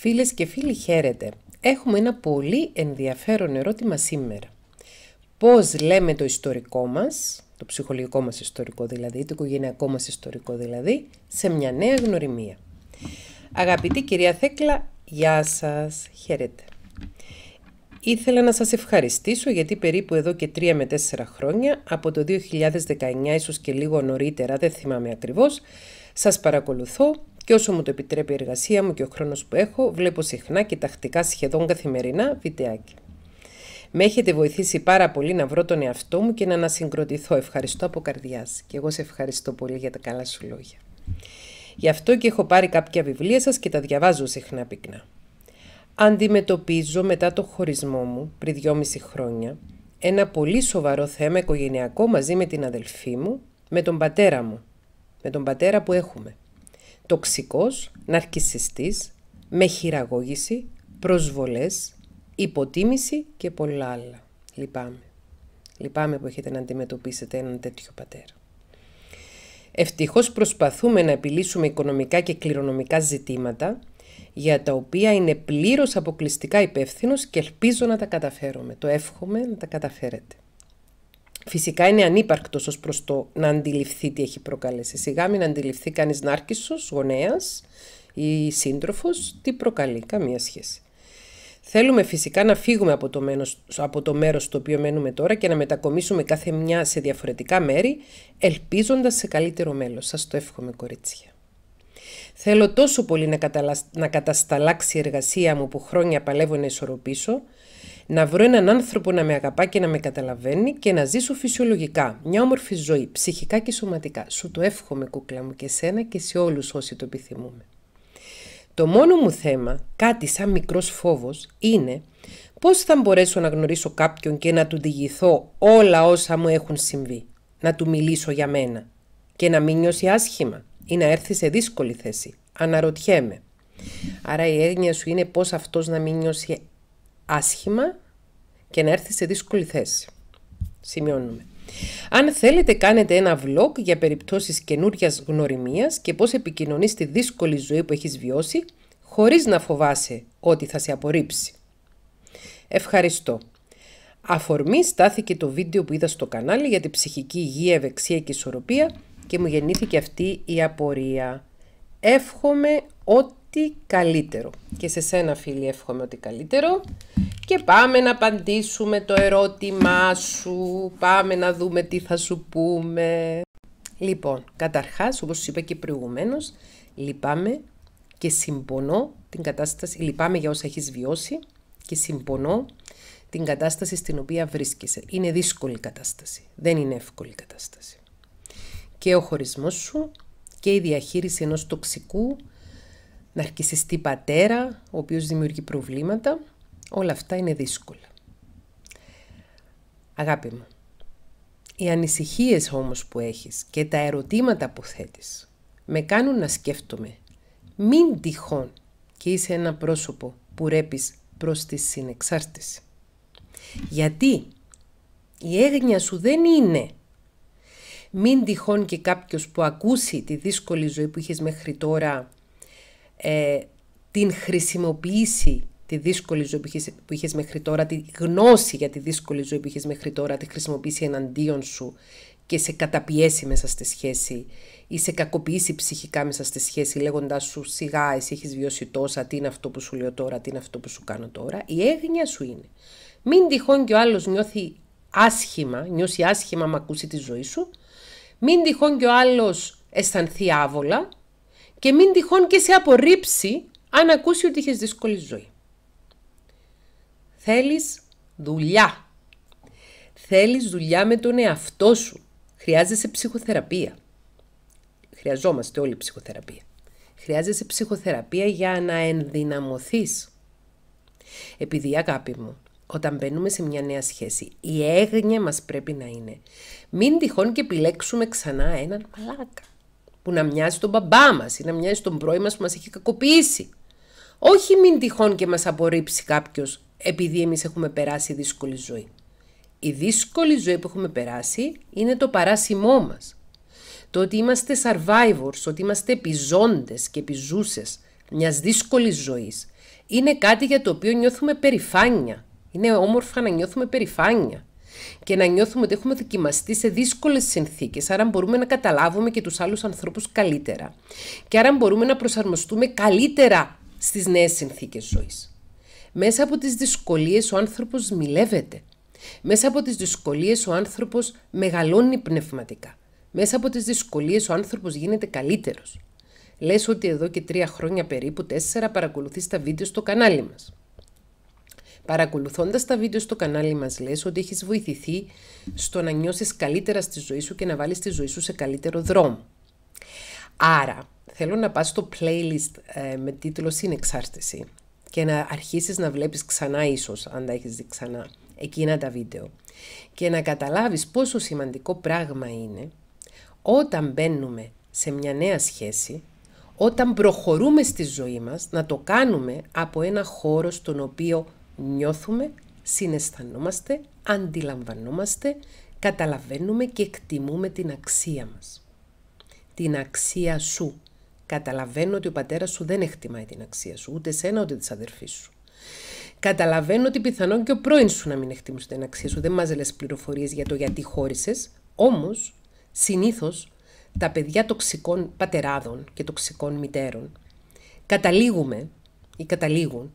Φίλες και φίλοι χαίρετε. Έχουμε ένα πολύ ενδιαφέρον ερώτημα σήμερα. Πώς λέμε το ιστορικό μας, το ψυχολογικό μας ιστορικό δηλαδή, το οικογενειακό μας ιστορικό δηλαδή, σε μια νέα γνωριμία. Αγαπητή κυρία Θέκλα, γεια σας, χαίρετε. Ήθελα να σας ευχαριστήσω γιατί περίπου εδώ και 3 με 4 χρόνια, από το 2019 ίσως και λίγο νωρίτερα, δεν θυμάμαι ακριβώς, σας παρακολουθώ και όσο μου το επιτρέπει η εργασία μου και ο χρόνος που έχω, βλέπω συχνά και τακτικά σχεδόν καθημερινά βιντεάκι. Με έχετε βοηθήσει πάρα πολύ να βρω τον εαυτό μου και να ανασυγκροτηθώ. Ευχαριστώ από καρδιάς. Και εγώ σε ευχαριστώ πολύ για τα καλά σου λόγια. Γι' αυτό και έχω πάρει κάποια βιβλία σας και τα διαβάζω συχνά πυκνά. Αντιμετωπίζω μετά το χωρισμό μου, πριν δυόμιση χρόνια, ένα πολύ σοβαρό θέμα οικογενειακό μαζί με την αδελφή μου, με τον πατέρα μου, με τον πατέρα που έχουμε τοξικός, ναρκισιστής, με χειραγώγηση, προσβολές, υποτίμηση και πολλά άλλα. Λυπάμαι. Λυπάμαι που έχετε να αντιμετωπίσετε έναν τέτοιο πατέρα. Ευτυχώς προσπαθούμε να επιλύσουμε οικονομικά και κληρονομικά ζητήματα, για τα οποία είναι πλήρως αποκλειστικά υπεύθυνος και ελπίζω να τα καταφέρουμε. Το εύχομαι να τα καταφέρετε. Φυσικά είναι ανύπαρκτος ως προς το να αντιληφθεί τι έχει προκαλέσει. Σιγά μην αντιληφθεί κανείς νάρκισσος, γονέας ή σύντροφος, τι προκαλεί, καμία σχέση. Θέλουμε φυσικά να φύγουμε από το, μέρος, από το μέρος στο οποίο μένουμε τώρα και να μετακομίσουμε κάθε μια σε διαφορετικά μέρη, ελπίζοντας σε καλύτερο μέλλον. Σας το εύχομαι κορίτσια. Θέλω τόσο πολύ να, καταλα... να κατασταλάξει η εργασία μου που χρόνια παλεύω να ισορροπήσω, να βρω έναν άνθρωπο να με αγαπά και να με καταλαβαίνει και να ζήσω φυσιολογικά. Μια όμορφη ζωή, ψυχικά και σωματικά. Σου το εύχομαι, κούκλα μου, και σένα και σε όλους όσοι το επιθυμούμε. Το μόνο μου θέμα, κάτι σαν μικρός φόβος, είναι πώς θα μπορέσω να γνωρίσω κάποιον και να του διηγηθώ όλα όσα μου έχουν συμβεί, να του μιλήσω για μένα και να μην νιώσει άσχημα ή να έρθει σε δύσκολη θέση. Αναρωτιέμαι. Άρα η να ερθει σε δυσκολη θεση αναρωτιεμαι αρα η εννοια σου είναι πώς αυτός να μην νιώσει άσχημα και να έρθει σε δύσκολη θέση. Σημειώνουμε. Αν θέλετε κάνετε ένα vlog για περιπτώσεις καινούριας γνωριμίας και πώς επικοινωνείς τη δύσκολη ζωή που έχεις βιώσει χωρίς να φοβάσαι ότι θα σε απορρίψει. Ευχαριστώ. Αφορμή στάθηκε το βίντεο που είδα στο κανάλι για την ψυχική υγεία, ευεξία και ισορροπία και μου γεννήθηκε αυτή η απορία. Εύχομαι ότι τι καλύτερο. Και σε σένα φίλοι εύχομαι ότι καλύτερο. Και πάμε να απαντήσουμε το ερώτημά σου. Πάμε να δούμε τι θα σου πούμε. Λοιπόν, καταρχάς, όπως σου είπα και προηγουμένως, λυπάμαι και συμπονώ την κατάσταση, λυπάμαι για όσα έχεις βιώσει και συμπονώ την κατάσταση στην οποία βρίσκεσαι. Είναι δύσκολη κατάσταση, δεν είναι εύκολη κατάσταση. Και ο χωρισμός σου και η διαχείριση ενός τοξικού ναρκισιστή πατέρα, ο οποίος δημιουργεί προβλήματα, όλα αυτά είναι δύσκολα. Αγάπη μου, οι ανησυχίες όμως που έχεις και τα ερωτήματα που θέτεις με κάνουν να σκέφτομαι μην τυχόν και είσαι ένα πρόσωπο που ρέπεις προς τη συνεξάρτηση. Γιατί η έγνοια σου δεν είναι μην τυχόν και κάποιος που ακούσει τη δύσκολη ζωή που είχες μέχρι τώρα ε, την χρησιμοποιήσει τη δύσκολη ζωή που είχες μέχρι τώρα, τη γνώση για τη δύσκολη ζωή που είχες μέχρι τώρα, τη χρησιμοποιήσει εναντίον σου και σε καταπιέσει μέσα στη σχέση ή σε κακοποιήσει ψυχικά μέσα στη σχέση λέγοντάς σου σιγά εσύ έχεις βιώσει τόσα, τι είναι αυτό που σου λέω τώρα, τι είναι αυτό που σου κάνω τώρα, η έγνοια σου είναι. Μην τυχόν και ο άλλος νιώθει άσχημα, νιώσει άσχημα μα ακούσει τη ζωή σου, μην τυχόν και ο άλλος αισθανθεί άβολα, και μην τυχόν και σε απορρίψει αν ακούσει ότι έχεις δύσκολη ζωή. Θέλεις δουλειά. Θέλεις δουλειά με τον εαυτό σου. Χρειάζεσαι ψυχοθεραπεία. Χρειαζόμαστε όλη ψυχοθεραπεία. Χρειάζεσαι ψυχοθεραπεία για να ενδυναμωθείς. Επειδή αγάπη μου, όταν μπαίνουμε σε μια νέα σχέση, η έγνοια μας πρέπει να είναι. Μην τυχόν και επιλέξουμε ξανά έναν μαλάκα που να μοιάζει τον μπαμπά μας ή να μοιάζει τον πρώην μας που μας έχει κακοποιήσει. Όχι μην τυχόν και μας απορρίψει κάποιος επειδή εμείς έχουμε περάσει δύσκολη ζωή. Η δύσκολη ζωή που έχουμε περάσει είναι το παράσημό μας. Το ότι είμαστε survivors, ότι είμαστε επιζώντες και επιζούσες μιας δύσκολης ζωής είναι κάτι για το οποίο νιώθουμε περηφάνεια. Είναι όμορφα να νιώθουμε περηφάνεια και να νιώθουμε ότι έχουμε δοκιμαστεί σε δύσκολες συνθήκες. Άρα μπορούμε να καταλάβουμε και τους άλλους ανθρώπους καλύτερα. Και άρα μπορούμε να προσαρμοστούμε καλύτερα στις νέες συνθήκες ζωής. Μέσα από τις δυσκολίες ο άνθρωπος μιλεύεται. Μέσα από τις δυσκολίες ο άνθρωπος μεγαλώνει πνευματικά. Μέσα από τις δυσκολίες ο άνθρωπος γίνεται καλύτερος. Λες ότι εδώ και τρία χρόνια περίπου τέσσερα παρακολουθείς τα βίντεο στο κανάλι μας. Παρακολουθώντας τα βίντεο στο κανάλι μας λες ότι έχεις βοηθηθεί στο να νιώσεις καλύτερα στη ζωή σου και να βάλεις τη ζωή σου σε καλύτερο δρόμο. Άρα, θέλω να πας στο playlist ε, με τίτλο «Συνεξάρτηση» και να αρχίσεις να βλέπεις ξανά ίσως, αν τα έχεις δει ξανά, εκείνα τα βίντεο και να καταλάβεις πόσο σημαντικό πράγμα είναι όταν μπαίνουμε σε μια νέα σχέση, όταν προχωρούμε στη ζωή μας, να το κάνουμε από ένα χώρο στον οποίο νιώθουμε, συναισθανόμαστε, αντιλαμβανόμαστε, καταλαβαίνουμε και εκτιμούμε την αξία μας. Την αξία σου. Καταλαβαίνω ότι ο πατέρας σου δεν εκτιμάει την αξία σου, ούτε σένα ούτε της αδερφής σου. Καταλαβαίνω ότι πιθανόν και ο πρώην σου να μην εκτιμούσε την αξία σου, δεν μάζελε πληροφορίες για το γιατί χώρισες. Όμως, συνήθως τα παιδιά τοξικών πατεράδων και τοξικών μητέρων καταλήγουμε ή καταλήγουν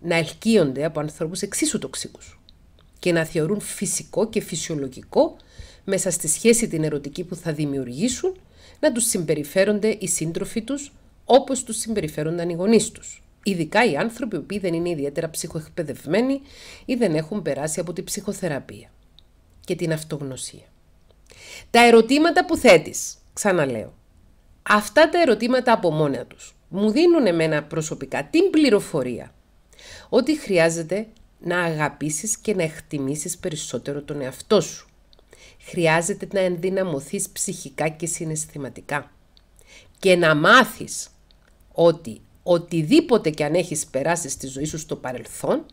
να ελκύονται από ανθρώπους εξίσου τοξικούς και να θεωρούν φυσικό και φυσιολογικό μέσα στη σχέση την ερωτική που θα δημιουργήσουν να τους συμπεριφέρονται οι σύντροφοι τους όπως τους συμπεριφέρονταν οι γονείς τους. Ειδικά οι άνθρωποι που δεν είναι ιδιαίτερα ψυχοεκπαιδευμένοι ή δεν έχουν περάσει από την ψυχοθεραπεία και την αυτογνωσία. Τα ερωτήματα που θέτεις, ξαναλέω, αυτά τα ερωτήματα από μόνα τους μου δίνουν εμένα προσωπικά την πληροφορία Ό,τι χρειάζεται να αγαπήσεις και να εκτιμήσεις περισσότερο τον εαυτό σου. Χρειάζεται να ενδυναμωθείς ψυχικά και συναισθηματικά. Και να μάθεις ότι οτιδήποτε και αν έχεις περάσει στη ζωή σου στο παρελθόν,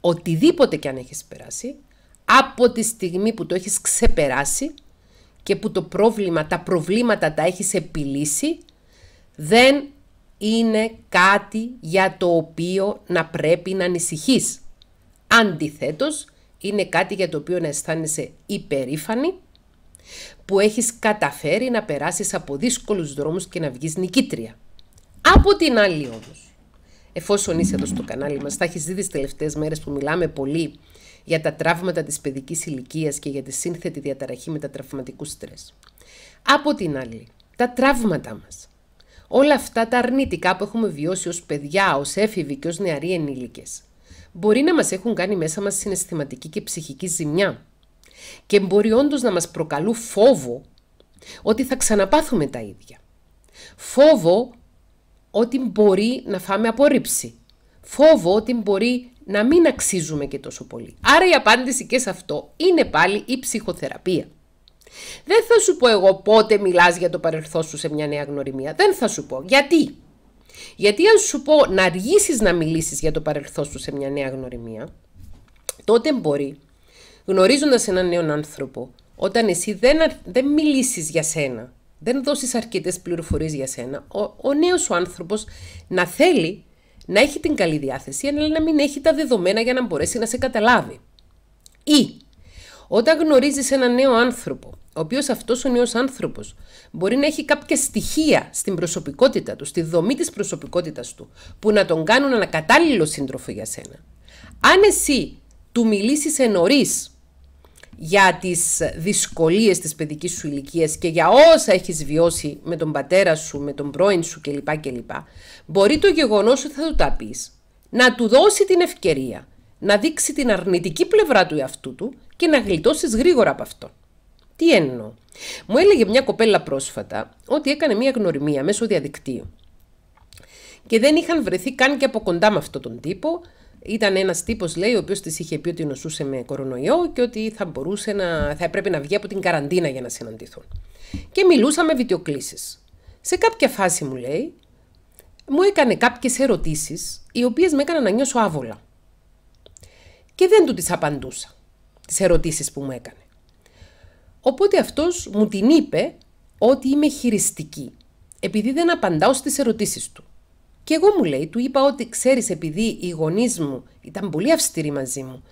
οτιδήποτε και αν έχεις περάσει, από τη στιγμή που το έχεις ξεπεράσει και που το πρόβλημα, τα προβλήματα τα έχεις επιλύσει, δεν είναι κάτι για το οποίο να πρέπει να ανησυχείς. Αντιθέτως, είναι κάτι για το οποίο να αισθάνεσαι υπερήφανη, που έχεις καταφέρει να περάσεις από δύσκολους δρόμους και να βγεις νικήτρια. Από την άλλη όμως, εφόσον είσαι εδώ στο κανάλι μας, θα έχεις δει τις τελευταίες μέρες που μιλάμε πολύ για τα τραύματα της παιδικής ηλικίας και για τη σύνθετη διαταραχή μετατραυματικού στρες. Από την άλλη, τα τραύματα μας όλα αυτά τα αρνητικά που έχουμε βιώσει ως παιδιά, ως έφηβοι και ως νεαροί ενήλικες, μπορεί να μας έχουν κάνει μέσα μας συναισθηματική και ψυχική ζημιά και μπορεί όντως να μας προκαλούν φόβο ότι θα ξαναπάθουμε τα ίδια. Φόβο ότι μπορεί να φάμε απόρριψη. Φόβο ότι μπορεί να μην αξίζουμε και τόσο πολύ. Άρα η απάντηση και σε αυτό είναι πάλι η ψυχοθεραπεία. Δεν θα σου πω εγώ πότε μιλάς για το παρελθόν σου σε μια νέα γνωριμία. Δεν θα σου πω. Γιατί. Γιατί αν σου πω να αργήσεις να μιλήσεις για το παρελθόν σου σε μια νέα γνωριμία, τότε μπορεί, γνωρίζοντας έναν νέο άνθρωπο, όταν εσύ δεν, δεν μιλήσεις για σένα, δεν δώσεις αρκετές πληροφορίες για σένα, ο, νέος άνθρωπος να θέλει να έχει την καλή διάθεση, αλλά να μην έχει τα δεδομένα για να μπορέσει να σε καταλάβει. Ή όταν γνωρίζεις έναν νέο άνθρωπο, ο οποίος αυτός ο νέος άνθρωπος μπορεί να έχει κάποια στοιχεία στην προσωπικότητα του, στη δομή της προσωπικότητας του, που να τον κάνουν ένα κατάλληλο σύντροφο για σένα. Αν εσύ του μιλήσεις νωρί για τις δυσκολίες της παιδικής σου ηλικίας και για όσα έχεις βιώσει με τον πατέρα σου, με τον πρώην σου κλπ. Μπορεί το γεγονός ότι θα του τα πεις να του δώσει την ευκαιρία, να δείξει την αρνητική πλευρά του εαυτού του και να γλιτώσεις γρήγορα από αυτό. Τι εννοώ. Μου έλεγε μια κοπέλα πρόσφατα ότι έκανε μια γνωριμία μέσω διαδικτύου. Και δεν είχαν βρεθεί καν και από κοντά με αυτόν τον τύπο. Ήταν ένας τύπος, λέει, ο οποίος της είχε πει ότι νοσούσε με κορονοϊό και ότι θα, μπορούσε να, θα έπρεπε να βγει από την καραντίνα για να συναντηθούν. Και μιλούσαμε βιντεοκλήσεις. Σε κάποια φάση, μου λέει, μου έκανε κάποιες ερωτήσεις, οι οποίες με έκαναν να νιώσω άβολα. Και δεν του τις απαντούσα. Τις ερωτήσεις που μου έκανε. Οπότε αυτός μου την είπε ότι είμαι χειριστική, επειδή δεν απαντάω στις ερωτήσεις του. Και εγώ μου λέει, του είπα ότι ξέρεις επειδή οι γονείς μου ήταν πολύ αυστηροί μαζί μου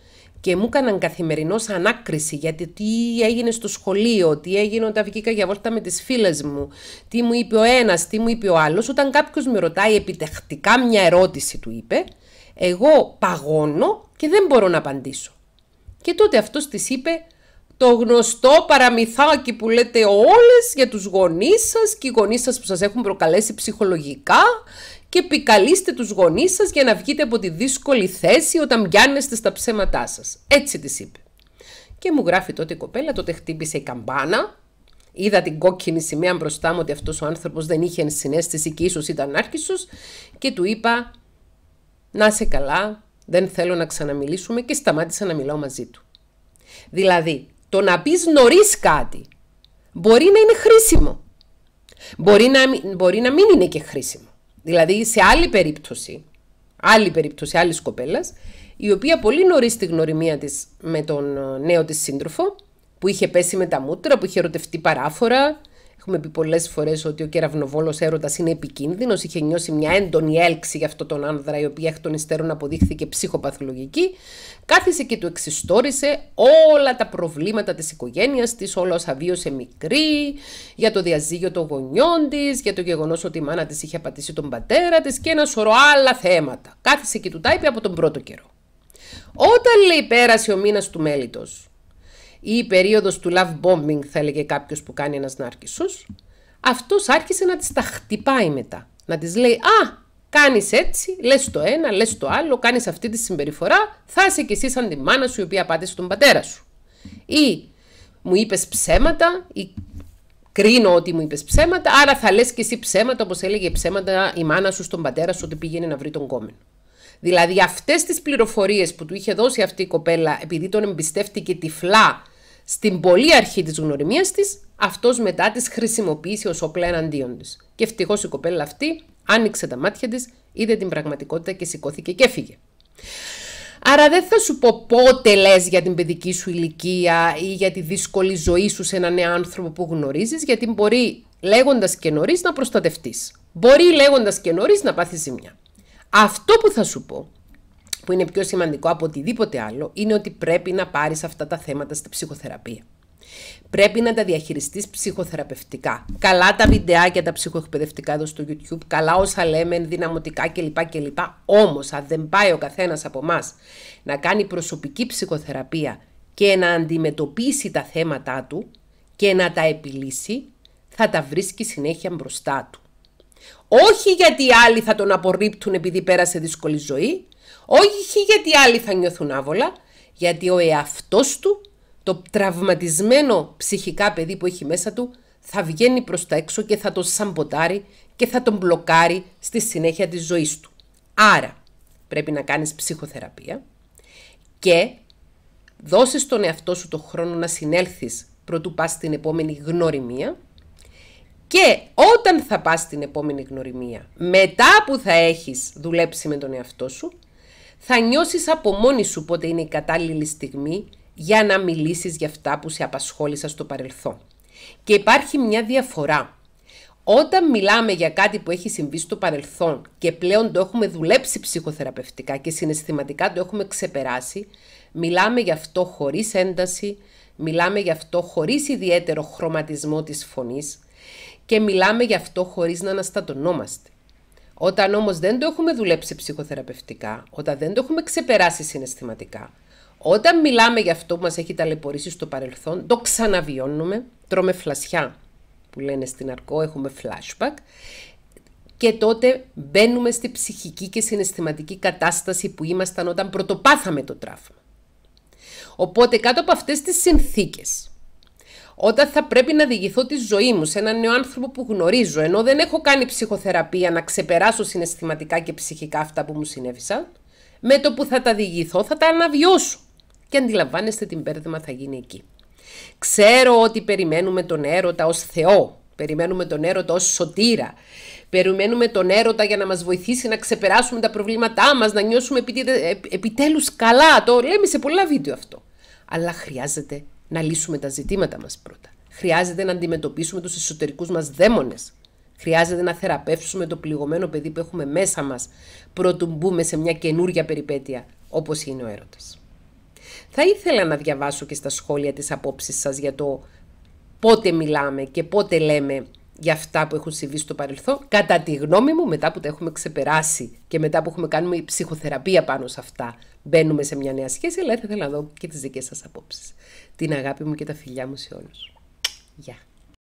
και μου έκαναν καθημερινό ανάκριση γιατί τι έγινε στο σχολείο, τι έγινε όταν βγήκα για βόλτα με τις φίλες μου, τι μου είπε ο ένας, τι μου είπε ο άλλος. Όταν κάποιος με ρωτάει επιτεχτικά μια ερώτηση του είπε, εγώ παγώνω και δεν μπορώ να απαντήσω. Και τότε αυτός της είπε το γνωστό παραμυθάκι που λέτε όλες για τους γονείς σας και οι γονείς σας που σας έχουν προκαλέσει ψυχολογικά και επικαλείστε τους γονείς σας για να βγείτε από τη δύσκολη θέση όταν πιάνεστε στα ψέματά σας. Έτσι της είπε. Και μου γράφει τότε η κοπέλα, τότε χτύπησε η καμπάνα, είδα την κόκκινη σημαία μπροστά μου ότι αυτός ο άνθρωπος δεν είχε συνέστηση και ίσως ήταν άρχισος και του είπα να είσαι καλά, δεν θέλω να ξαναμιλήσουμε και σταμάτησα να μιλάω μαζί του. Δηλαδή, το να πεις νωρίς κάτι μπορεί να είναι χρήσιμο. Μπορεί να, μπορεί να μην είναι και χρήσιμο. Δηλαδή, σε άλλη περίπτωση, άλλη περίπτωση άλλης κοπέλας, η οποία πολύ νωρίς τη γνωριμία της με τον ε, νέο της σύντροφο, που είχε πέσει με τα μούτρα, που είχε ερωτευτεί παράφορα, Έχουμε πει πολλές φορές ότι ο κεραυνοβόλος έρωτας είναι επικίνδυνος. Είχε νιώσει μια έντονη έλξη για αυτόν τον άνδρα, η οποία εκ των υστέρων αποδείχθηκε ψυχοπαθολογική. Κάθισε και του εξιστόρισε όλα τα προβλήματα της οικογένειας της, όλα όσα βίωσε μικρή, για το διαζύγιο των γονιών της, για το γεγονός ότι η μάνα της είχε απατήσει τον πατέρα της και ένα σωρό άλλα θέματα. Κάθισε και του τα είπε από τον πρώτο καιρό. Όταν λέει πέρασε ο μήνας του μέλητος, ή η περίοδος του love bombing θα έλεγε κάποιος που κάνει ένας νάρκισσος, Αυτός άρχισε να τις τα χτυπάει μετά. Να τις λέει «Α, κάνεις έτσι, λες το ένα, λες το άλλο, κάνεις αυτή τη συμπεριφορά, θα είσαι κι εσύ σαν τη μάνα σου η οποία πάτησε τον πατέρα σου». Ή «Μου είπες ψέματα» ή κρίνω ότι μου είπες ψεματα η ψέματα, άρα θα λες κι εσύ ψέματα, όπως έλεγε ψέματα η μάνα σου στον πατέρα σου ότι πήγαινε να βρει τον κόμενο. Δηλαδή αυτές τις πληροφορίες που του είχε δώσει αυτή η κοπέλα, επειδή τον εμπιστεύτηκε τυφλά στην πολύ αρχή της γνωριμίας της, αυτός μετά της χρησιμοποίησε ως όπλα εναντίον της. Και ευτυχώς η κοπέλα αυτή άνοιξε τα μάτια της, είδε την πραγματικότητα και σηκώθηκε και έφυγε. Άρα δεν θα σου πω πότε λες για την παιδική σου ηλικία ή για τη δύσκολη ζωή σου σε έναν νέο άνθρωπο που γνωρίζεις, γιατί μπορεί λέγοντας και νωρίς να προστατευτείς. Μπορεί λέγοντας και νωρίς να πάθεις ζημιά. Αυτό που θα σου πω που είναι πιο σημαντικό από οτιδήποτε άλλο, είναι ότι πρέπει να πάρεις αυτά τα θέματα στη ψυχοθεραπεία. Πρέπει να τα διαχειριστείς ψυχοθεραπευτικά. Καλά τα βιντεάκια τα ψυχοεκπαιδευτικά εδώ στο YouTube, καλά όσα λέμε ενδυναμωτικά κλπ. κλπ. Όμως, αν δεν πάει ο καθένας από εμάς να κάνει προσωπική ψυχοθεραπεία και να αντιμετωπίσει τα θέματα του και να τα επιλύσει, θα τα βρίσκει συνέχεια μπροστά του. Όχι γιατί οι άλλοι θα τον απορρίπτουν επειδή πέρασε δύσκολη ζωή, όχι γιατί άλλοι θα νιώθουν άβολα, γιατί ο εαυτός του, το τραυματισμένο ψυχικά παιδί που έχει μέσα του, θα βγαίνει προς τα έξω και θα τον σαμποτάρει και θα τον μπλοκάρει στη συνέχεια της ζωής του. Άρα, πρέπει να κάνεις ψυχοθεραπεία και δώσεις τον εαυτό σου το χρόνο να συνέλθεις προτού πας στην επόμενη γνωριμία και όταν θα πας στην επόμενη γνωριμία, μετά που θα έχεις δουλέψει με τον εαυτό σου, θα νιώσεις από μόνη σου πότε είναι η κατάλληλη στιγμή για να μιλήσεις για αυτά που σε απασχόλησαν στο παρελθόν. Και υπάρχει μια διαφορά. Όταν μιλάμε για κάτι που έχει συμβεί στο παρελθόν και πλέον το έχουμε δουλέψει ψυχοθεραπευτικά και συναισθηματικά το έχουμε ξεπεράσει, μιλάμε γι' αυτό χωρίς ένταση, μιλάμε γι' αυτό χωρίς ιδιαίτερο χρωματισμό της φωνής, και μιλάμε γι' αυτό χωρίς να αναστατωνόμαστε. Όταν όμως δεν το έχουμε δουλέψει ψυχοθεραπευτικά, όταν δεν το έχουμε ξεπεράσει συναισθηματικά, όταν μιλάμε για αυτό που μας έχει ταλαιπωρήσει στο παρελθόν, το ξαναβιώνουμε, τρώμε φλασιά, που λένε στην αρκό, έχουμε flashback, και τότε μπαίνουμε στη ψυχική και συναισθηματική κατάσταση που ήμασταν όταν πρωτοπάθαμε το τραύμα. Οπότε κάτω από αυτές τις συνθήκες, όταν θα πρέπει να διηγηθώ τη ζωή μου σε έναν νέο άνθρωπο που γνωρίζω, ενώ δεν έχω κάνει ψυχοθεραπεία να ξεπεράσω συναισθηματικά και ψυχικά αυτά που μου συνέβησαν, με το που θα τα διηγηθώ θα τα αναβιώσω. Και αντιλαμβάνεστε την πέρδημα θα γίνει εκεί. Ξέρω ότι περιμένουμε τον έρωτα ως Θεό, περιμένουμε τον έρωτα ως σωτήρα, περιμένουμε τον έρωτα για να μας βοηθήσει να ξεπεράσουμε τα προβλήματά μας, να νιώσουμε ε, επιτέλους καλά, το λέμε σε πολλά βίντεο αυτό. Αλλά χρειάζεται να λύσουμε τα ζητήματα μας πρώτα. Χρειάζεται να αντιμετωπίσουμε τους εσωτερικούς μας δαίμονες. Χρειάζεται να θεραπεύσουμε το πληγωμένο παιδί που έχουμε μέσα μας πρώτου μπούμε σε μια καινούργια περιπέτεια όπως είναι ο έρωτας. Θα ήθελα να διαβάσω και στα σχόλια τις απόψεις σας για το πότε μιλάμε και πότε λέμε για αυτά που έχουν συμβεί στο παρελθόν, κατά τη γνώμη μου, μετά που τα έχουμε ξεπεράσει και μετά που έχουμε κάνει ψυχοθεραπεία πάνω σε αυτά, μπαίνουμε σε μια νέα σχέση, αλλά θα ήθελα να δω και τις δικές σας απόψεις. Την αγάπη μου και τα φιλιά μου σε όλους. Γεια!